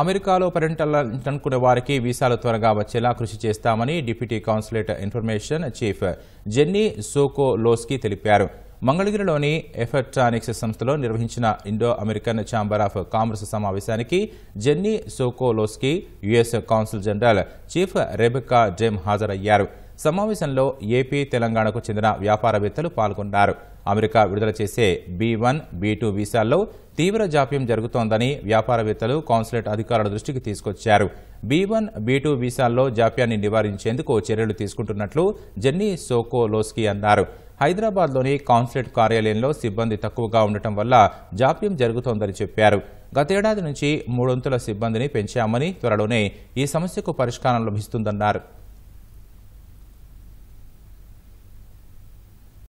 అమెరికాలో పర్యటనలనుకునే వారికి వీసాలు త్వరగా వచ్చేలా కృషి చేస్తామని deputy consulate information chief Jenny Sokoloski తెలిపారు మంగళగిరిలోని ఎఫెక్ట్రానిక్స్ సంస్థలో నిర్వహించిన Indo American chamber of commerce సమావేశానికి Jenny Sokoloski US consul general chief Rebecca Gem హాజరయ్యారు సమావేశంలో ఏపీ తెలంగాణకు చెందిన వ్యాపారవేత్తలు పాల్గొన్నారు అమెరికా విడుదల చేసే బీ వన్ బీ టూ వీసాల్లో తీవ్ర జాప్యం జరుగుతోందని వ్యాపారవేత్తలు కాన్సులేట్ అధికారుల దృష్టికి తీసుకొచ్చారు బీ వన్ బీ టూ వీసాల్లో జాప్యాన్ని నివారించేందుకు చర్యలు తీసుకుంటున్నట్లు జెన్నీ సోకోలోస్కి అన్నారు హైదరాబాద్లోని కాన్సులేట్ కార్యాలయంలో సిబ్బంది తక్కువగా ఉండటం వల్ల జాప్యం జరుగుతోందని చెప్పారు గతేడాది నుంచి మూడొంతుల సిబ్బందిని పెంచామని త్వరలోనే ఈ సమస్యకు పరిష్కారం లభిస్తుందన్నారు